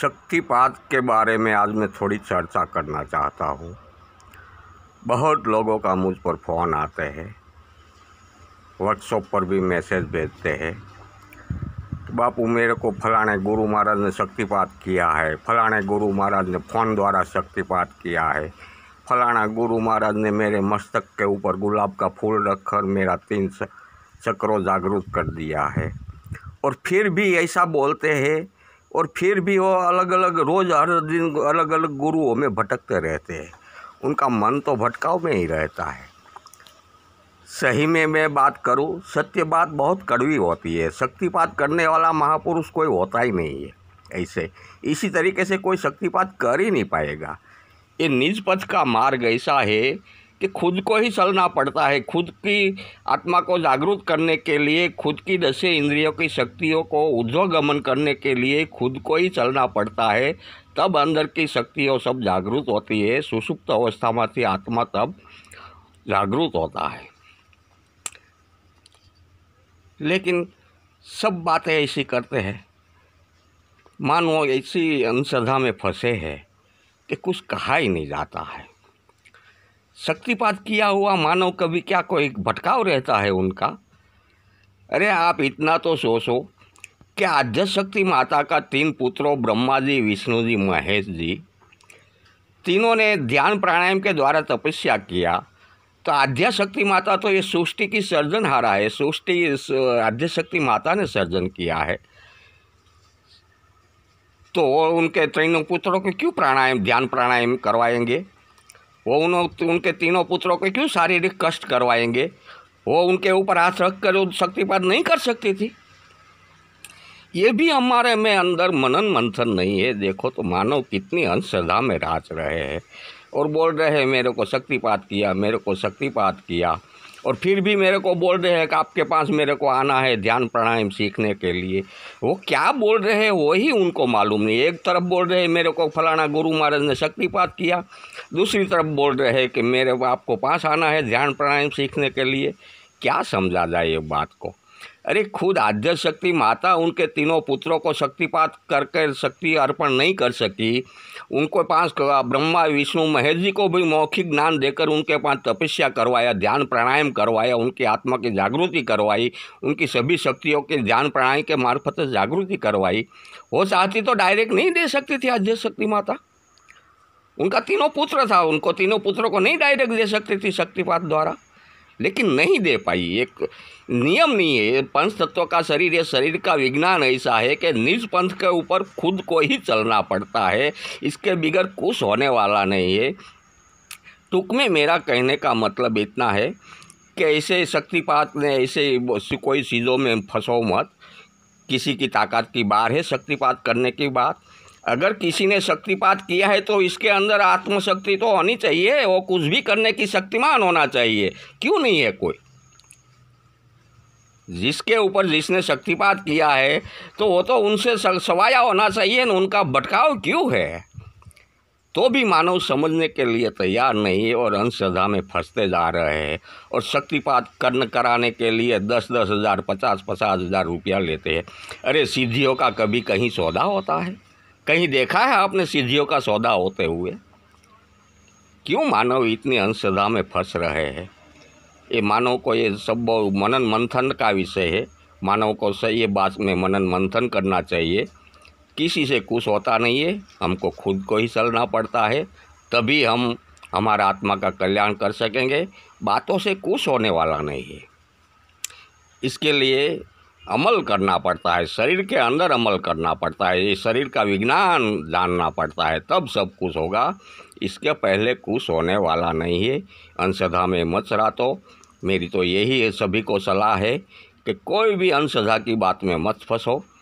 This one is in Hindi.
शक्तिपात के बारे में आज मैं थोड़ी चर्चा करना चाहता हूँ बहुत लोगों का मुझ पर फ़ोन आते हैं व्हाट्सअप पर भी मैसेज भेजते हैं कि बापू मेरे को फलाने गुरु महाराज ने शक्तिपात किया है फलाने गुरु महाराज ने फ़ोन द्वारा शक्तिपात किया है फलाना गुरु महाराज ने मेरे मस्तक के ऊपर गुलाब का फूल रखकर मेरा तीन चक्रों जागरूक कर दिया है और फिर भी ऐसा बोलते हैं और फिर भी वो अलग अलग रोज़ हर दिन अलग अलग गुरुओं में भटकते रहते हैं उनका मन तो भटकाव में ही रहता है सही में मैं बात करूं सत्य बात बहुत कड़वी होती है शक्तिपात करने वाला महापुरुष कोई होता ही नहीं है ऐसे इसी तरीके से कोई शक्तिपात कर ही नहीं पाएगा ये निज पथ का मार्ग ऐसा है कि खुद को ही सलना पड़ता है खुद की आत्मा को जागरूक करने के लिए खुद की दशे इंद्रियों की शक्तियों को ऊर्ध्वगमन करने के लिए खुद को ही चलना पड़ता है तब अंदर की शक्तियों सब जागृत होती है सुषुप्त अवस्था में आत्मा तब जागृत होता है लेकिन सब बातें ऐसी करते हैं मानो ऐसी अंशधा में फंसे हैं कि कुछ कहा ही नहीं जाता है शक्तिपात किया हुआ मानव कभी क्या कोई भटकाव रहता है उनका अरे आप इतना तो सोचो कि आद्य शक्ति माता का तीन पुत्रों ब्रह्मा जी विष्णु जी महेश जी तीनों ने ध्यान प्राणायाम के द्वारा तपस्या किया तो आध्याशक्ति शक्ति माता तो ये सृष्टि की सर्जन हारा है सृष्टि आद्य शक्ति माता ने सर्जन किया है तो उनके तीनों पुत्रों को क्यों प्राणायाम ध्यान प्राणायाम करवाएंगे वो उन उनके तीनों पुत्रों के क्यों शारीरिक कष्ट करवाएंगे वो उनके ऊपर हाथ रख कर शक्तिपात नहीं कर सकती थी ये भी हमारे में अंदर मनन मंथन नहीं है देखो तो मानव कितनी अंधश्रद्धा में राज रहे हैं और बोल रहे हैं मेरे को शक्तिपात किया मेरे को शक्तिपात किया और फिर भी मेरे को बोल रहे हैं कि आपके पास मेरे को आना है ध्यान प्राणायाम सीखने के लिए वो क्या बोल रहे हैं वो ही उनको मालूम नहीं एक तरफ बोल रहे हैं मेरे को फलाना गुरु महाराज ने शक्तिपात किया दूसरी तरफ बोल रहे हैं कि मेरे आपको पास आना है ध्यान प्राणायाम सीखने के लिए क्या समझा जाए ये बात को अरे खुद आद्य शक्ति माता उनके तीनों पुत्रों को शक्तिपात करके शक्ति अर्पण नहीं कर सकी उनके पास ब्रह्मा विष्णु महेश जी को भी मौखिक ज्ञान देकर उनके पास तपस्या करवाया ध्यान प्राणायाम करवाया उनकी आत्मा की जागृति करवाई उनकी सभी शक्तियों के ध्यान प्राणायाम के मार्फत जागृति करवाई वो चाहती तो डायरेक्ट नहीं दे सकती थी आद्य शक्ति माता उनका तीनों पुत्र था उनको तीनों पुत्रों को नहीं डायरेक्ट दे सकती थी शक्तिपात द्वारा लेकिन नहीं दे पाई एक नियम नहीं है पंच तत्व का शरीर ये शरीर का विज्ञान ऐसा है कि निज पंथ के ऊपर खुद को ही चलना पड़ता है इसके बिगैर कुछ होने वाला नहीं है टुक में मेरा कहने का मतलब इतना है कि ऐसे शक्तिपात में ऐसे कोई चीज़ों में फंसो मत किसी की ताकत की बार है शक्तिपात करने की बात अगर किसी ने शक्तिपात किया है तो इसके अंदर आत्मशक्ति तो होनी चाहिए वो कुछ भी करने की शक्तिमान होना चाहिए क्यों नहीं है कोई जिसके ऊपर जिसने शक्तिपात किया है तो वो तो उनसे सवाया होना चाहिए न उनका भटकाव क्यों है तो भी मानव समझने के लिए तैयार नहीं है और अंधश्रद्धा में फंसते जा रहे हैं और शक्तिपात कर्ण कराने के लिए दस दस हज़ार पचास पचास हज़ार रुपया लेते हैं अरे सिद्धियों का कभी कहीं सौदा होता है कहीं देखा है आपने सिद्धियों का सौदा होते हुए क्यों मानव इतनी अंशदा में फंस रहे हैं ये मानव को ये सब मनन मंथन का विषय है मानव को सही बात में मनन मंथन करना चाहिए किसी से कुछ होता नहीं है हमको खुद को ही चलना पड़ता है तभी हम हमारा आत्मा का कल्याण कर सकेंगे बातों से कुछ होने वाला नहीं है इसके लिए अमल करना पड़ता है शरीर के अंदर अमल करना पड़ता है ये शरीर का विज्ञान जानना पड़ता है तब सब कुछ होगा इसके पहले कुछ होने वाला नहीं है अंशधा में मत सरा तो मेरी तो यही है सभी को सलाह है कि कोई भी अंशधा की बात में मत फंसो